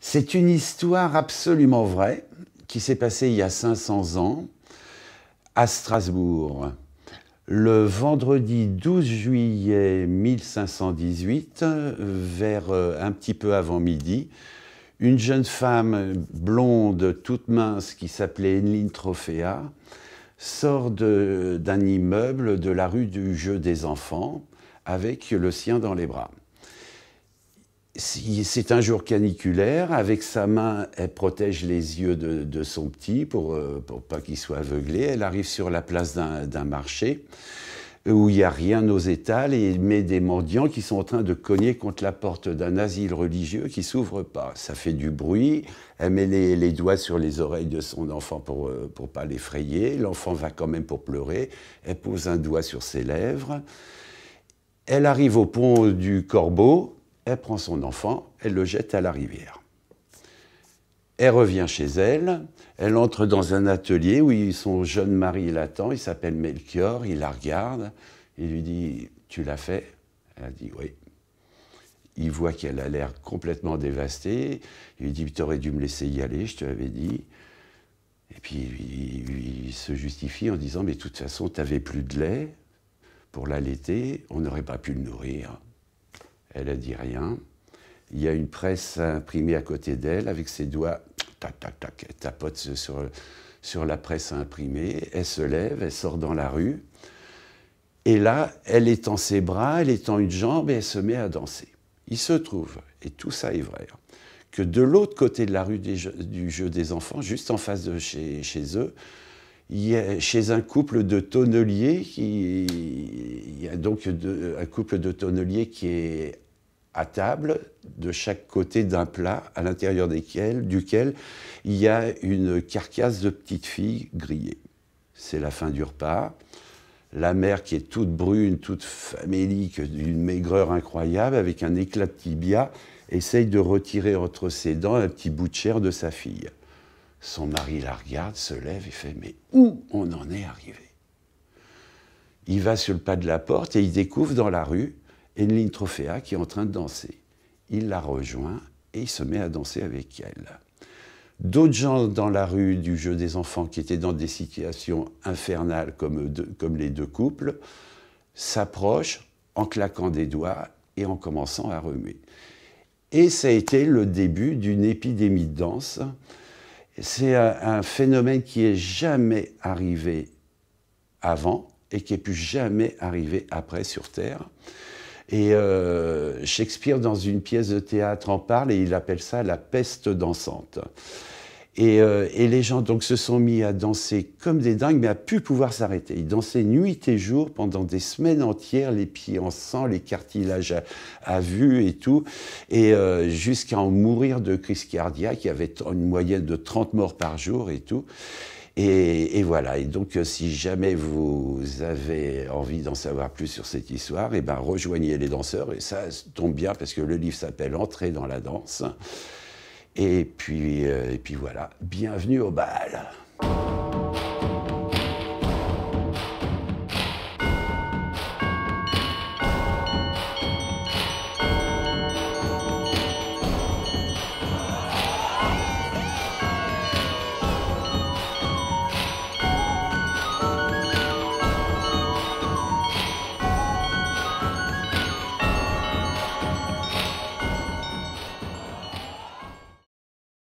C'est une histoire absolument vraie qui s'est passée il y a 500 ans à Strasbourg. Le vendredi 12 juillet 1518, vers euh, un petit peu avant midi, une jeune femme blonde, toute mince, qui s'appelait Enline Trophéa, sort d'un immeuble de la rue du Jeu des Enfants avec le sien dans les bras c'est un jour caniculaire, avec sa main, elle protège les yeux de, son petit euh, pour, pas qu'il soit aveuglé. Elle arrive sur la place d'un marché où il n'y a rien aux étals et met des mendiants qui sont en train de cogner contre la porte d'un asile religieux qui s'ouvre pas. Ça fait du bruit, elle met les, doigts sur les oreilles de son enfant euh, pour pas l'effrayer, l'enfant va quand même pour pleurer, elle pose un doigt sur ses lèvres, elle arrive au pont du Corbeau, elle prend son enfant, elle le jette à la rivière. Elle revient chez elle, elle entre dans un atelier où son jeune mari l'attend, il s'appelle Melchior, il la regarde, il lui dit Tu l'as fait Elle dit Oui. Il voit qu'elle a l'air complètement dévastée, il lui dit Tu aurais dû me laisser y aller, je te l'avais dit. Et puis il, se justifie en disant Mais de toute façon, tu n'avais plus de lait pour l'allaiter, on n'aurait pas pu le nourrir. Elle a dit rien. Il y a une presse imprimée à côté d'elle, avec ses doigts, tac, tac, tac, elle tapote sur, sur la presse imprimée, Elle se lève, elle sort dans la rue. Et là, elle étend ses bras, elle étend une jambe et elle se met à danser. Il se trouve, et tout ça est vrai, hein, que de l'autre côté de la rue du jeu des enfants, juste en face de chez, chez eux, il y a, chez un couple de tonneliers qui, il y a donc un couple de tonneliers qui est à table de chaque côté d'un plat à l'intérieur duquel il y a une carcasse de petite fille grillée. C'est la fin du repas. La mère qui est toute brune, toute famélique, d'une maigreur incroyable, avec un éclat de tibia, essaye de retirer entre ses dents un petit bout de chair de sa fille. Son mari la regarde, se lève et fait Mais où on en est arrivé Il va sur le pas de la porte et il découvre dans la rue Enline Trophéa qui est en train de danser. Il la rejoint et il se met à danser avec elle. D'autres gens dans la rue du jeu des enfants qui étaient dans des situations infernales comme, comme les deux couples s'approchent en claquant des doigts et en commençant à remuer. Et ça a été le début d'une épidémie de danse. C'est un, phénomène qui est jamais arrivé avant et qui n'est plus jamais arrivé après sur Terre. Et euh, Shakespeare, dans une pièce de théâtre, en parle et il appelle ça la peste dansante. Et, euh, les gens donc se sont mis à danser comme des dingues, mais à pu pouvoir s'arrêter. Ils dansaient nuit et jour pendant des semaines entières, les pieds en sang, les cartilages à, vue et tout, et euh, jusqu'à en mourir de crise cardiaque. Il y avait une moyenne de 30 morts par jour et tout. Et, voilà. Et donc, euh, si jamais vous avez envie d'en savoir plus sur cette histoire, et eh ben rejoignez les danseurs. Et ça tombe bien parce que le livre s'appelle Entrer dans la danse. Et puis, euh, et puis voilà. Bienvenue au bal.